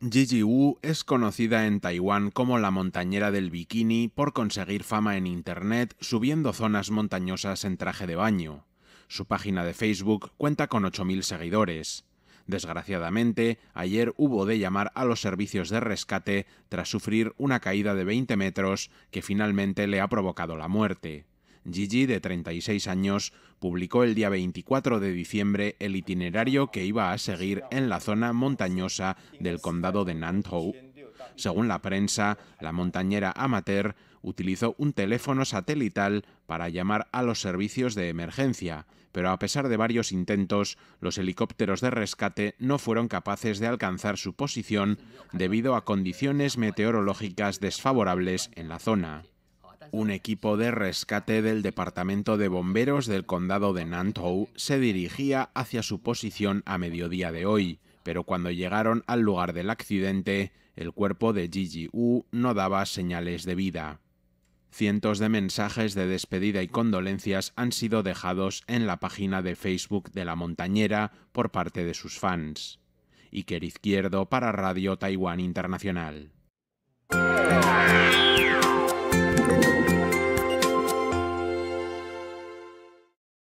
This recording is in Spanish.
Gigi Wu es conocida en Taiwán como la montañera del bikini por conseguir fama en Internet subiendo zonas montañosas en traje de baño. Su página de Facebook cuenta con 8.000 seguidores. Desgraciadamente, ayer hubo de llamar a los servicios de rescate tras sufrir una caída de 20 metros que finalmente le ha provocado la muerte. Gigi, de 36 años, publicó el día 24 de diciembre el itinerario que iba a seguir en la zona montañosa del condado de Nantou. Según la prensa, la montañera amateur utilizó un teléfono satelital para llamar a los servicios de emergencia, pero a pesar de varios intentos, los helicópteros de rescate no fueron capaces de alcanzar su posición debido a condiciones meteorológicas desfavorables en la zona. Un equipo de rescate del Departamento de Bomberos del Condado de Nantou se dirigía hacia su posición a mediodía de hoy, pero cuando llegaron al lugar del accidente, el cuerpo de Gigi U no daba señales de vida. Cientos de mensajes de despedida y condolencias han sido dejados en la página de Facebook de La Montañera por parte de sus fans. Iker Izquierdo para Radio Taiwán Internacional.